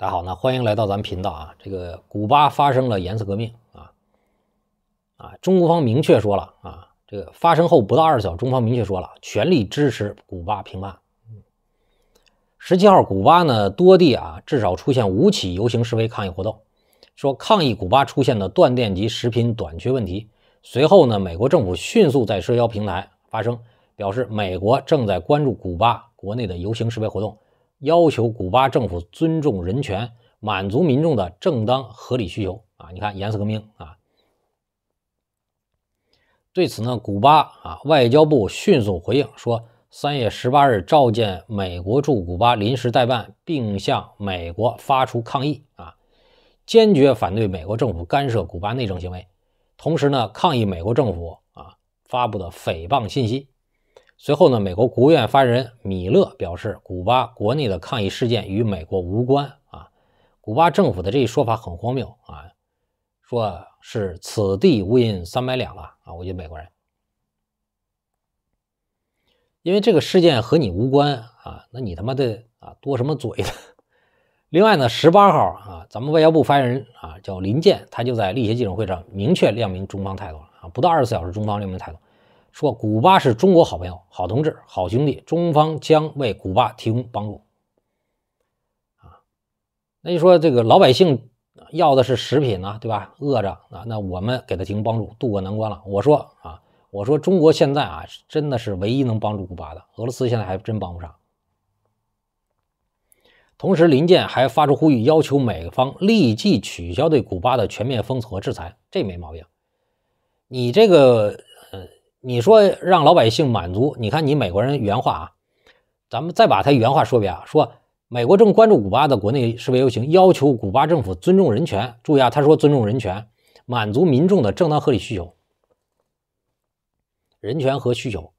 大家好，呢，欢迎来到咱们频道啊！这个古巴发生了颜色革命啊，啊，中国方明确说了啊，这个发生后不到二十小时，中方明确说了，全力支持古巴平叛。十七号，古巴呢多地啊至少出现五起游行示威抗议活动，说抗议古巴出现的断电及食品短缺问题。随后呢，美国政府迅速在社交平台发声，表示美国正在关注古巴国内的游行示威活动。要求古巴政府尊重人权，满足民众的正当合理需求啊！你看颜色革命啊！对此呢，古巴啊外交部迅速回应说，三月十八日召见美国驻古巴临时代办，并向美国发出抗议啊，坚决反对美国政府干涉古巴内政行为，同时呢，抗议美国政府啊发布的诽谤信息。随后呢，美国国务院发言人米勒表示，古巴国内的抗议事件与美国无关啊。古巴政府的这一说法很荒谬啊，说是此地无银三百两了啊。我觉得美国人，因为这个事件和你无关啊，那你他妈的啊多什么嘴？另外呢，十八号啊，咱们外交部发言人啊叫林健，他就在例行记者会上明确亮明中方态度了啊，不到二十四小时，中方亮明态度。说古巴是中国好朋友、好同志、好兄弟，中方将为古巴提供帮助。啊，那就说这个老百姓要的是食品呢，对吧？饿着啊，那我们给他提供帮助，渡过难关了。我说啊，我说中国现在啊，真的是唯一能帮助古巴的，俄罗斯现在还真帮不上。同时，林健还发出呼吁，要求美方立即取消对古巴的全面封锁和制裁。这没毛病，你这个。你说让老百姓满足？你看你美国人原话啊，咱们再把他原话说遍啊，说美国正关注古巴的国内示威游行，要求古巴政府尊重人权。注意啊，他说尊重人权，满足民众的正当合理需求。人权和需求，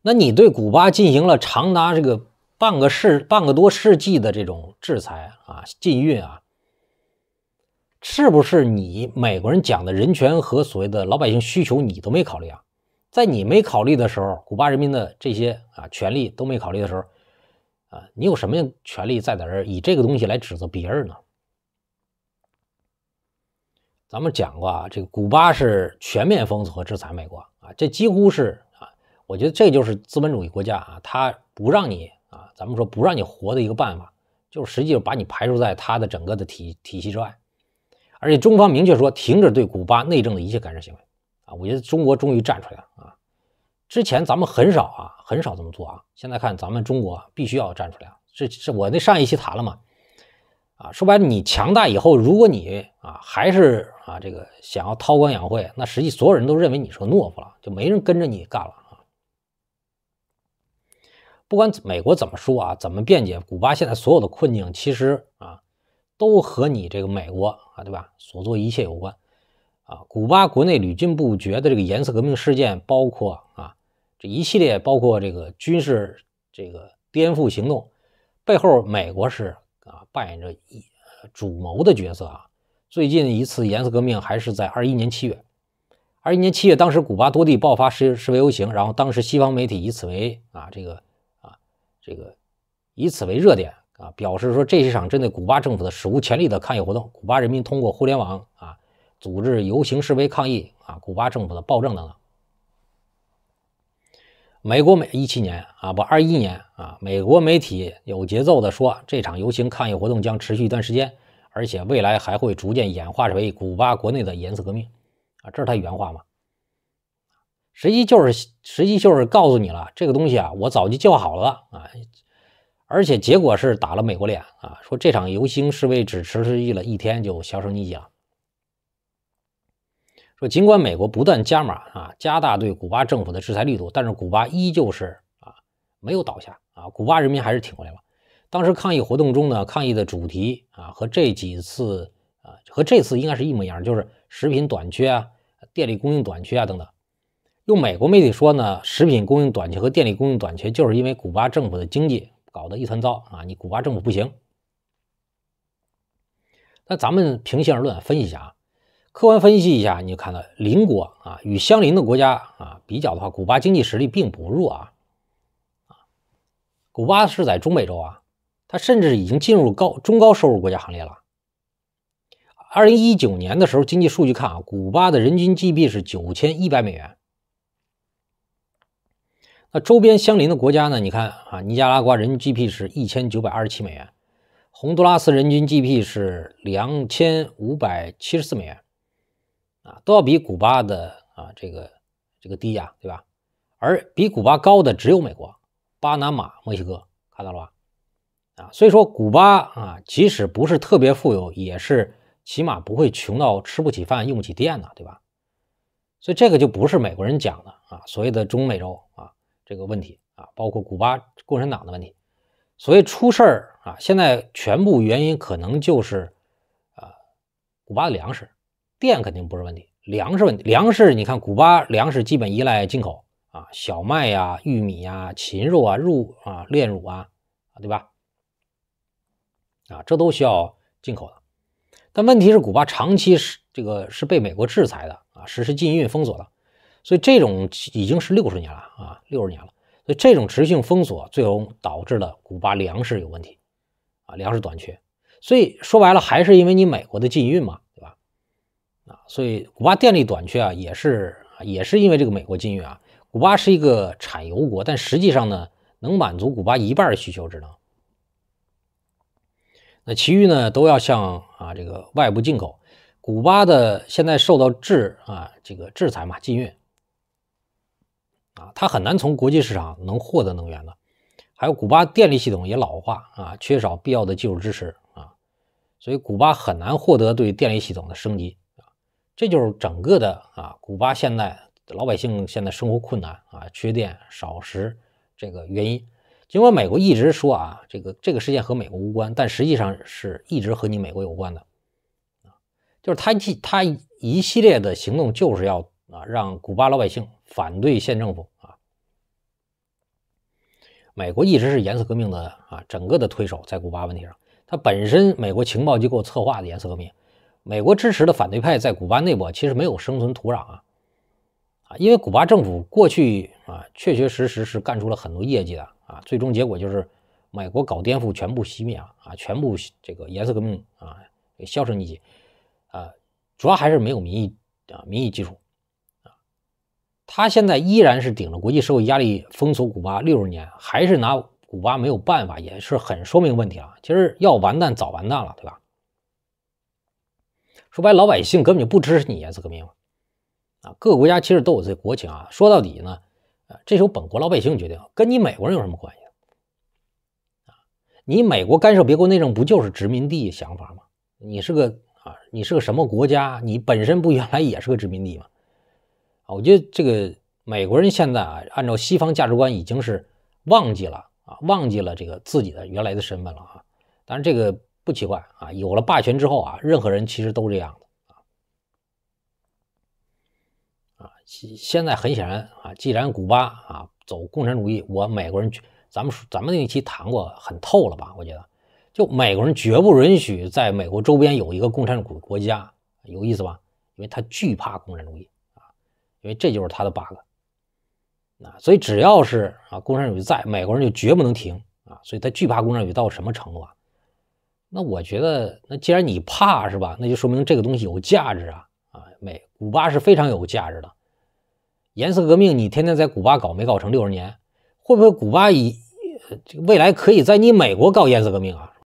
那你对古巴进行了长达这个半个世半个多世纪的这种制裁啊、禁运啊，是不是你美国人讲的人权和所谓的老百姓需求你都没考虑啊？在你没考虑的时候，古巴人民的这些啊权利都没考虑的时候，啊，你有什么权利在在这儿以这个东西来指责别人呢？咱们讲过啊，这个古巴是全面封锁和制裁美国啊，这几乎是啊，我觉得这就是资本主义国家啊，它不让你啊，咱们说不让你活的一个办法，就是实际上把你排除在它的整个的体体系之外。而且中方明确说，停止对古巴内政的一切干涉行为。我觉得中国终于站出来了啊！之前咱们很少啊，很少这么做啊。现在看，咱们中国必须要站出来。这这我那上一期谈了嘛？啊，说白了，你强大以后，如果你啊还是啊这个想要韬光养晦，那实际所有人都认为你是个懦夫了，就没人跟着你干了啊。不管美国怎么说啊，怎么辩解，古巴现在所有的困境，其实啊都和你这个美国啊，对吧？所做一切有关。啊，古巴国内屡禁不绝的这个颜色革命事件，包括啊这一系列包括这个军事这个颠覆行动，背后美国是啊扮演着一主谋的角色啊。最近一次颜色革命还是在二一年七月，二一年七月当时古巴多地爆发示示威游行，然后当时西方媒体以此为啊这个啊这个以此为热点啊，表示说这是一场针对古巴政府的史无前例的抗议活动，古巴人民通过互联网啊。组织游行示威抗议啊，古巴政府的暴政等等。美国美一七年啊，不二一年啊，美国媒体有节奏的说，这场游行抗议活动将持续一段时间，而且未来还会逐渐演化成为古巴国内的颜色革命啊，这是他原话嘛？实际就是实际就是告诉你了，这个东西啊，我早就计划好了啊，而且结果是打了美国脸啊，说这场游行示威只持续了一天就销声匿迹了。说尽管美国不断加码啊，加大对古巴政府的制裁力度，但是古巴依旧是啊没有倒下啊，古巴人民还是挺过来了。当时抗议活动中呢，抗议的主题啊和这几次啊和这次应该是一模一样，就是食品短缺啊、电力供应短缺啊等等。用美国媒体说呢，食品供应短缺和电力供应短缺就是因为古巴政府的经济搞得一团糟啊，你古巴政府不行。那咱们平心而论分析一下啊。客观分析一下，你就看到邻国啊，与相邻的国家啊比较的话，古巴经济实力并不弱啊。啊，古巴是在中美洲啊，它甚至已经进入高中高收入国家行列了。二零一九年的时候，经济数据看啊，古巴的人均 GDP 是九千一百美元。那周边相邻的国家呢？你看啊，尼加拉瓜人均 GDP 是一千九百二十七美元，洪都拉斯人均 GDP 是两千五百七十四美元。啊，都要比古巴的啊这个这个低呀，对吧？而比古巴高的只有美国、巴拿马、墨西哥，看到了吧？啊，所以说古巴啊，即使不是特别富有，也是起码不会穷到吃不起饭、用不起电呢，对吧？所以这个就不是美国人讲的啊，所谓的中美洲啊这个问题啊，包括古巴共产党的问题，所以出事儿啊，现在全部原因可能就是啊，古巴的粮食。电肯定不是问题，粮食问题，粮食，你看古巴粮食基本依赖进口啊，小麦呀、玉米呀、禽肉啊、肉啊、炼乳啊，对吧？啊，这都需要进口的。但问题是，古巴长期是这个是被美国制裁的啊，实施禁运封锁的，所以这种已经是六十年了啊，六十年了。所以这种持续性封锁，最终导致了古巴粮食有问题啊，粮食短缺。所以说白了，还是因为你美国的禁运嘛。啊，所以古巴电力短缺啊，也是也是因为这个美国禁运啊。古巴是一个产油国，但实际上呢，能满足古巴一半的需求只能，那其余呢都要向啊这个外部进口。古巴的现在受到制啊这个制裁嘛，禁运，啊，它很难从国际市场能获得能源的。还有古巴电力系统也老化啊，缺少必要的技术支持啊，所以古巴很难获得对电力系统的升级。这就是整个的啊，古巴现在老百姓现在生活困难啊，缺电少食这个原因。尽管美国一直说啊，这个这个事件和美国无关，但实际上是一直和你美国有关的啊，就是他一他一系列的行动就是要啊，让古巴老百姓反对县政府啊。美国一直是颜色革命的啊，整个的推手在古巴问题上，它本身美国情报机构策划的颜色革命。美国支持的反对派在古巴内部其实没有生存土壤啊啊，因为古巴政府过去啊确确实实是干出了很多业绩的啊，最终结果就是美国搞颠覆，全部熄灭啊啊，全部这个颜色革命啊，销声匿迹啊，主要还是没有民意啊民意基础啊，他现在依然是顶着国际社会压力封锁古巴六十年，还是拿古巴没有办法，也是很说明问题了。其实要完蛋早完蛋了，对吧？说白，老百姓根本就不支持你颜色革命啊！各个国家其实都有自己国情啊。说到底呢，啊，这是本国老百姓决定，跟你美国人有什么关系啊？你美国干涉别国内政，不就是殖民地想法吗？你是个啊，你是个什么国家？你本身不原来也是个殖民地吗？啊，我觉得这个美国人现在啊，按照西方价值观，已经是忘记了啊，忘记了这个自己的原来的身份了啊。但是这个。不奇怪啊，有了霸权之后啊，任何人其实都这样的啊。啊，现在很显然啊，既然古巴啊走共产主义，我美国人咱们咱们那期谈过很透了吧？我觉得，就美国人绝不允许在美国周边有一个共产主国家，有意思吧？因为他惧怕共产主义啊，因为这就是他的 bug 啊。所以只要是啊，共产主义在，美国人就绝不能停啊。所以他惧怕共产主义到什么程度啊？那我觉得，那既然你怕是吧，那就说明这个东西有价值啊啊！美古巴是非常有价值的，颜色革命你天天在古巴搞没搞成六十年，会不会古巴以这个未来可以在你美国搞颜色革命啊？